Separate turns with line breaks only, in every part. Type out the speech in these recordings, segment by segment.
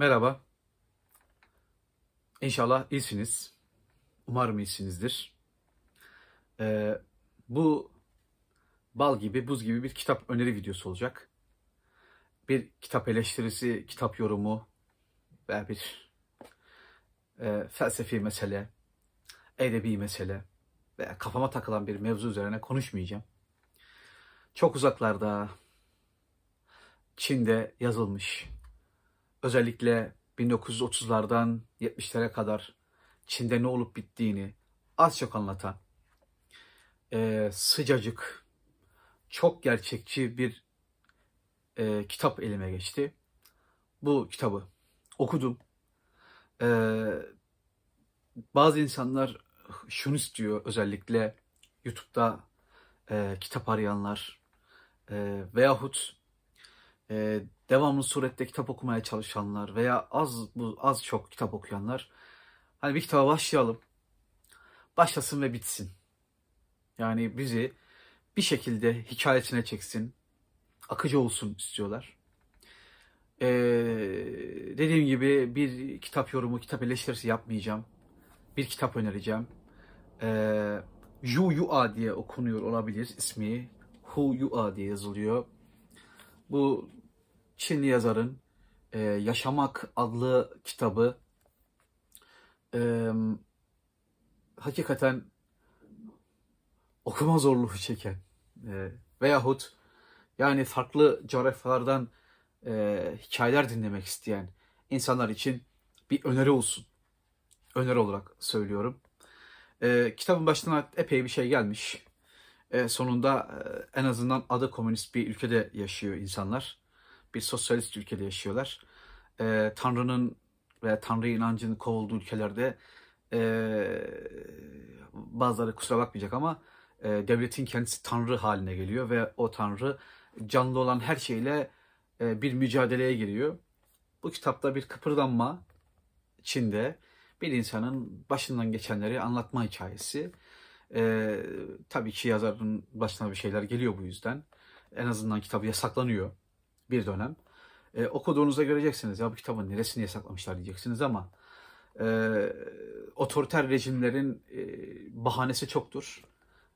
Merhaba. İnşallah iyisiniz. Umarım iyisinizdir. Ee, bu bal gibi, buz gibi bir kitap öneri videosu olacak. Bir kitap eleştirisi, kitap yorumu veya bir e, felsefi mesele, edebi mesele veya kafama takılan bir mevzu üzerine konuşmayacağım. Çok uzaklarda, Çin'de yazılmış özellikle 1930'lardan 70'lere kadar Çin'de ne olup bittiğini az çok anlatan e, sıcacık, çok gerçekçi bir e, kitap elime geçti. Bu kitabı okudum. E, bazı insanlar şunu istiyor özellikle YouTube'da e, kitap arayanlar e, veyahut e, devamlı surette kitap okumaya çalışanlar veya az bu az çok kitap okuyanlar hani bir kitaba başlayalım. Başlasın ve bitsin. Yani bizi bir şekilde hikayesine çeksin. Akıcı olsun istiyorlar. Ee, dediğim gibi bir kitap yorumu, kitap eleştirisi yapmayacağım. Bir kitap önereceğim. Ee, Yu Yua diye okunuyor olabilir ismi. Hu Yua diye yazılıyor. Bu Çinli yazarın e, Yaşamak adlı kitabı e, hakikaten okuma zorluğu çeken e, veyahut yani farklı coğrafyalardan e, hikayeler dinlemek isteyen insanlar için bir öneri olsun. Öneri olarak söylüyorum. E, kitabın başına epey bir şey gelmiş. E, sonunda e, en azından adı komünist bir ülkede yaşıyor insanlar bir sosyalist ülkede yaşıyorlar. E, Tanrı'nın ve Tanrı inancının kovulduğu ülkelerde e, bazıları kusura bakmayacak ama e, devletin kendisi Tanrı haline geliyor ve o Tanrı canlı olan her şeyle e, bir mücadeleye giriyor. Bu kitapta bir kıpırdanma Çin'de bir insanın başından geçenleri anlatma hikayesi. E, tabii ki yazarın başına bir şeyler geliyor bu yüzden. En azından kitabı yasaklanıyor bir dönem. E, okuduğunuzda göreceksiniz ya bu kitabın neresini yasaklamışlar diyeceksiniz ama e, otoriter rejimlerin e, bahanesi çoktur.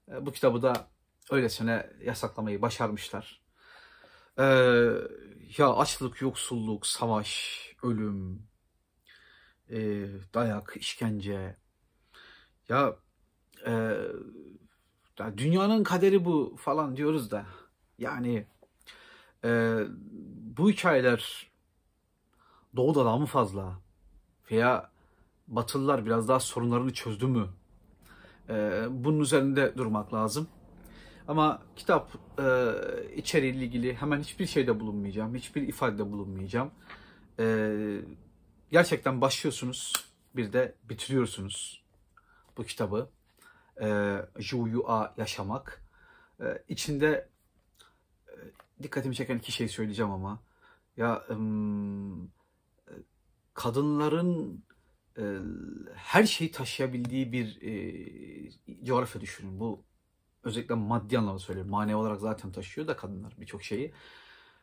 E, bu kitabı da öylesine yasaklamayı başarmışlar. E, ya açlık, yoksulluk, savaş, ölüm, e, dayak, işkence. Ya e, dünyanın kaderi bu falan diyoruz da yani ee, bu hikayeler doğuda daha mı fazla? Veya Batılılar biraz daha sorunlarını çözdü mü? Ee, bunun üzerinde durmak lazım. Ama kitap e, içeriğiyle ilgili hemen hiçbir şeyde bulunmayacağım. Hiçbir ifadede bulunmayacağım. E, gerçekten başlıyorsunuz. Bir de bitiriyorsunuz bu kitabı. E, ee, Juyua Yaşamak. E, içinde dikkatimi çeken iki şey söyleyeceğim ama. Ya kadınların e, her şeyi taşıyabildiği bir e, coğrafya düşünün. Bu özellikle maddi anlamda söylüyorum. Manevi olarak zaten taşıyor da kadınlar birçok şeyi.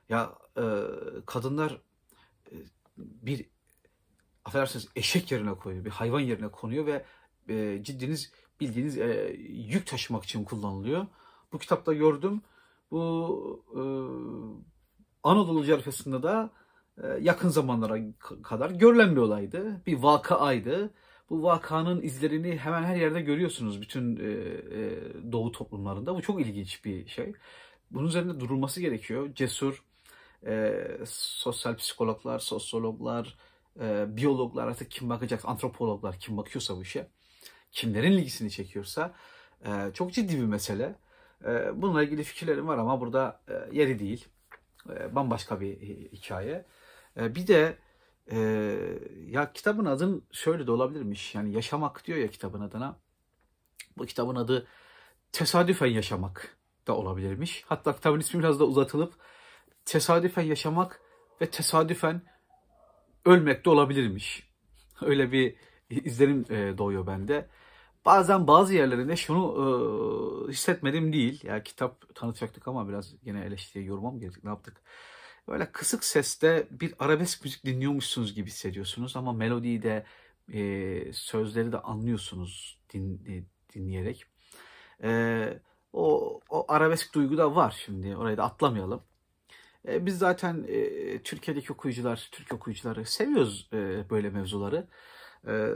Ya e, kadınlar bir affedersiniz eşek yerine koyuyor, bir hayvan yerine konuyor ve ciddiniz bildiğiniz yük taşımak için kullanılıyor. Bu kitapta gördüm. Bu e, Anadolu coğrafyasında de e, yakın zamanlara kadar görülen bir olaydı. Bir vakaaydı. Bu vakanın izlerini hemen her yerde görüyorsunuz bütün e, e, doğu toplumlarında. Bu çok ilginç bir şey. Bunun üzerinde durulması gerekiyor. Cesur e, sosyal psikologlar, sosyologlar, e, biyologlar artık kim bakacak, antropologlar kim bakıyorsa bu işe, kimlerin ilgisini çekiyorsa e, çok ciddi bir mesele. Ee, bununla ilgili fikirlerim var ama burada e, yeri değil. Ee, bambaşka bir hikaye. Ee, bir de e, ya kitabın adın şöyle de olabilirmiş. Yani yaşamak diyor ya kitabın adına. Bu kitabın adı tesadüfen yaşamak da olabilirmiş. Hatta kitabın ismi biraz da uzatılıp tesadüfen yaşamak ve tesadüfen ölmek de olabilirmiş. Öyle bir izlenim e, doğuyor bende bazen bazı yerlerinde şunu e, hissetmedim değil. Ya kitap tanıtacaktık ama biraz yine eleştiriye yoruma mı ne yaptık? Böyle kısık seste bir arabesk müzik dinliyormuşsunuz gibi hissediyorsunuz ama melodiyi de e, sözleri de anlıyorsunuz din, e, dinleyerek. E, o, o arabesk duygu da var şimdi orayı da atlamayalım. E, biz zaten e, Türkiye'deki okuyucular, Türk okuyucuları seviyoruz e, böyle mevzuları. E,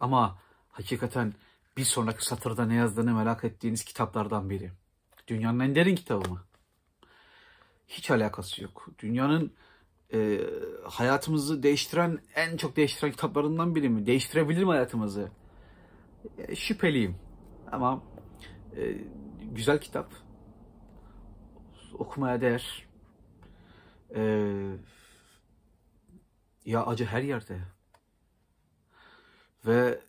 ama hakikaten bir sonraki satırda ne yazdığını merak ettiğiniz kitaplardan biri. Dünyanın en derin kitabı mı? Hiç alakası yok. Dünyanın e, hayatımızı değiştiren, en çok değiştiren kitaplarından biri mi? Değiştirebilir mi hayatımızı? E, şüpheliyim. Ama e, güzel kitap. Okumaya değer. E, ya acı her yerde. Ve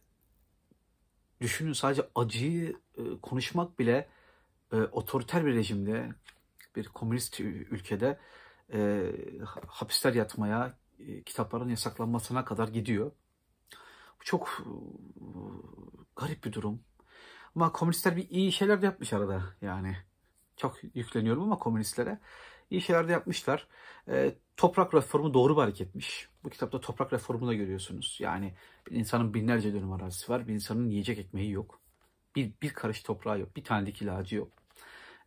düşünün sadece acıyı e, konuşmak bile e, otoriter bir rejimde, bir komünist ülkede e, hapisler yatmaya, e, kitapların yasaklanmasına kadar gidiyor. Bu çok e, garip bir durum. Ama komünistler bir iyi şeyler de yapmış arada yani. Çok yükleniyorum ama komünistlere iyi şeyler de yapmışlar. E, toprak reformu doğru bir hareketmiş. Bu kitapta toprak reformunu da görüyorsunuz. Yani bir insanın binlerce dönüm arazisi var. Bir insanın yiyecek ekmeği yok. Bir, bir karış toprağı yok. Bir tane dik ilacı yok.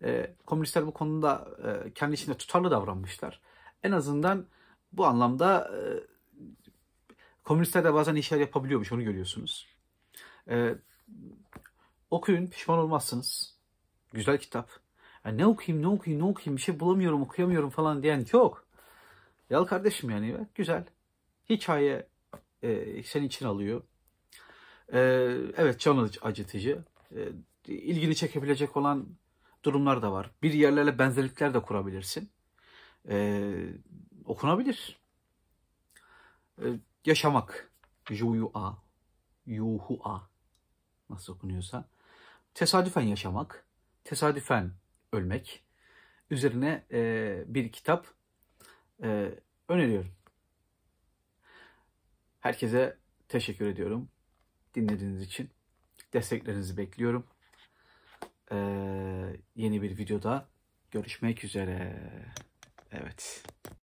E, komünistler bu konuda e, kendi içinde tutarlı davranmışlar. En azından bu anlamda e, komünistler de bazen işler yapabiliyormuş. Onu görüyorsunuz. E, okuyun pişman olmazsınız. Güzel kitap. Yani ne okuyayım ne okuyayım ne okuyayım bir şey bulamıyorum okuyamıyorum falan diyen yok. Yal kardeşim yani güzel. Hikaye e, seni için alıyor. E, evet can acıtıcı. E, ilgini çekebilecek olan durumlar da var. Bir yerlerle benzerlikler de kurabilirsin. E, okunabilir. E, yaşamak. Juyu-a. Yuhu-a. Nasıl okunuyorsa. Tesadüfen yaşamak. Tesadüfen ölmek üzerine e, bir kitap e, öneriyorum. Herkese teşekkür ediyorum dinlediğiniz için. Desteklerinizi bekliyorum. E, yeni bir videoda görüşmek üzere. Evet.